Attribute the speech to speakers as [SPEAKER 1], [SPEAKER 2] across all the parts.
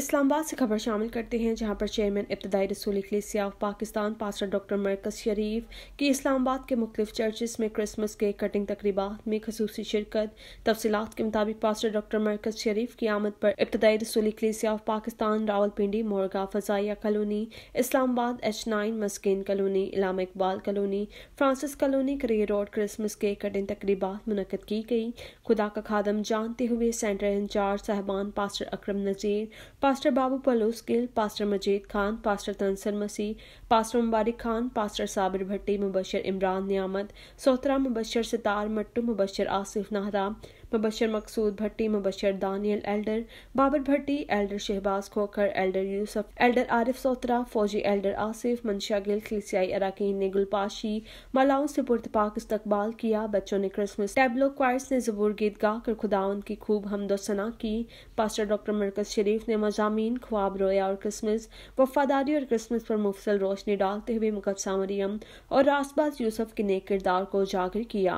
[SPEAKER 1] इस्लामाबाद से खबर शामिल करते हैं जहां पर चेयरमैन इब्तदाई रसूल इकलीसिया ऑफ पाकिस्तान पास्टर डॉक्टर मरकज शरीफ की इस्लामाबाद के मुख्तफ चर्चेस में क्रिसमस केक कटिंग तकरीबा में खसूसी शिरकत तफसलत के मुताबिक पास्टर डॉक्टर मरकज शरीफ की आमद पर इब्तदाई रसूल अखिलसिया of Pakistan Pindi Morgah Fazaia colony Islamabad H nine Maskeen colony Allama Iqbal colony Francis colony करे रोड क्रिसमस के कटिंग तकरीबा मुनद की गई खुदा का खादम जानते हुए सेंटर इंचार्ज साहबान pastor Akram Nazir pastor Babu Paulus Gill pastor Majeed Khan pastor Tanser Masih pastor Mubarak Khan pastor Sabir Bhatti मुबशर इमरान नियामत सोत्रा मुबशर सितार मट्टू मुबशर आसिफ नाहरा मुबशर मकसूद भट्टी Mubashar Daniyal elder Babar Bhatti elder Shahbaz Khokhar elder Yousuf elder Arif Sotra फौजी एल्डर आसिफ मनशा गिल कलीसियाई अरकान ने गुलपाशी मालाओं से पुरत पाक इस्तकबाल किया बच्चों ने क्रिसमस टेबलो क्वार्स ने जबूर गीत गाकर खुदाउन की खूब हमदोसना की पास्टर डॉक्टर मरकज शरीफ ने मजामी ख्वाब रोया और क्रिसमस वफादारी और क्रिसमस पर मुफसल रोशनी डालते हुए मुकदसा मरियम और रासबाज यूसुफ के नेक किरदार को उजागर किया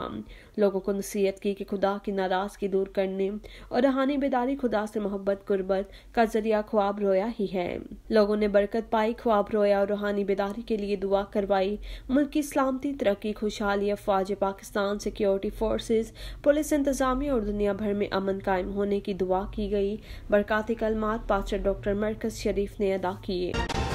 [SPEAKER 1] लोगों को नसीहत की कि खुदा की नाराज़गी दूर करने और रूहानी बेदारी खुदा से मोहब्बत गुर्बत का जरिया ख्वाब रोया ही है लोगों ने बरकत पाई ख्वाब रोया और रूहानी बेदारी के लिए दुआ करवाई मुल्क की सलामती तरक्की खुशहाली अफवाज पाकिस्तान सिक्योरिटी फोर्सेज पुलिस इंतजामिया और दुनिया भर में अमन कायम होने की दुआ की गई बरकत कलमात पाचर डॉक्टर मरकज शरीफ ने अदा किए